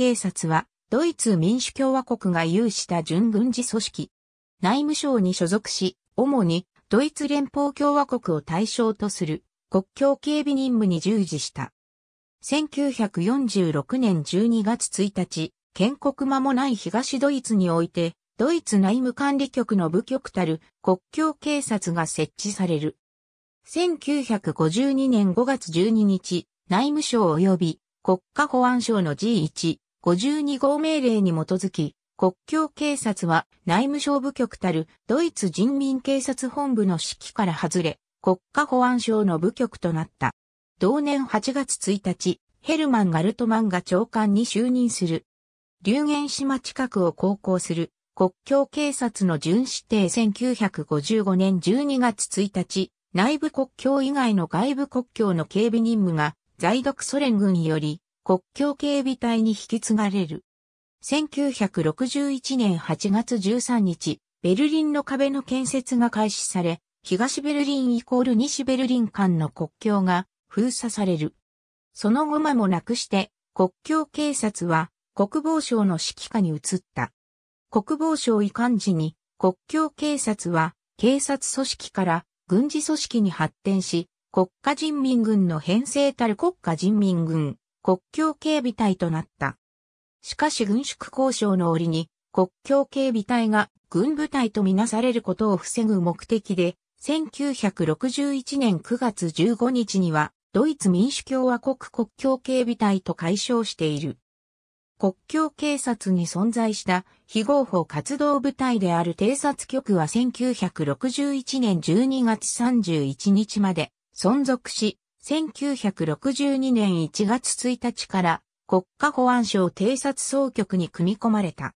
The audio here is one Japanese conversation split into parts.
警察は、ドイツ民主共和国が有した準軍事組織。内務省に所属し、主にドイツ連邦共和国を対象とする国境警備任務に従事した。1946年12月1日、建国間もない東ドイツにおいて、ドイツ内務管理局の部局たる国境警察が設置される。1952年5月12日、内務省及び国家保安省の G1、52号命令に基づき、国境警察は内務省部局たるドイツ人民警察本部の指揮から外れ、国家保安省の部局となった。同年8月1日、ヘルマン・ガルトマンが長官に就任する。流言島近くを航行する国境警察の巡視艇1955年12月1日、内部国境以外の外部国境の警備任務が在独ソ連軍より国境警備隊に引き継がれる。1961年8月13日、ベルリンの壁の建設が開始され、東ベルリンイコール西ベルリン間の国境が封鎖される。その後間もなくして国境警察は国防省の指揮下に移った。国防省遺憾時に国境警察は警察組織から軍事組織に発展し、国家人民軍の編成たる国家人民軍、国境警備隊となった。しかし軍縮交渉の折に国境警備隊が軍部隊とみなされることを防ぐ目的で、1961年9月15日にはドイツ民主共和国国境警備隊と解消している。国境警察に存在した非合法活動部隊である偵察局は1961年12月31日まで存続し、1962年1月1日から国家保安省偵察総局に組み込まれた。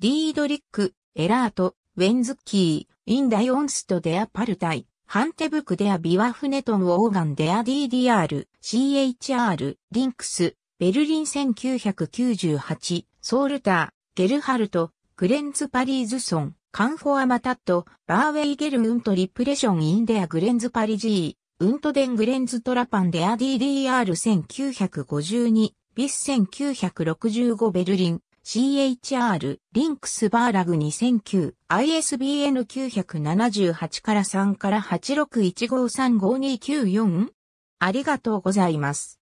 ィードリック、エラート、ウェンズキー、インダイオンストデアパルタイ、ハンテブクデアビワフネトンオーガンデア DDR、CHR、リンクス、ベルリン1998、ソールター、ゲルハルト、グレンズパリーズソン、カンフォアマタット、バーウェイゲルムントリプレションインデアグレンズパリジー、ウントデングレンズトラパンデア DDR1952、ビス1965ベルリン、CHR、リンクスバーラグ2009、ISBN 978から3から 861535294? ありがとうございます。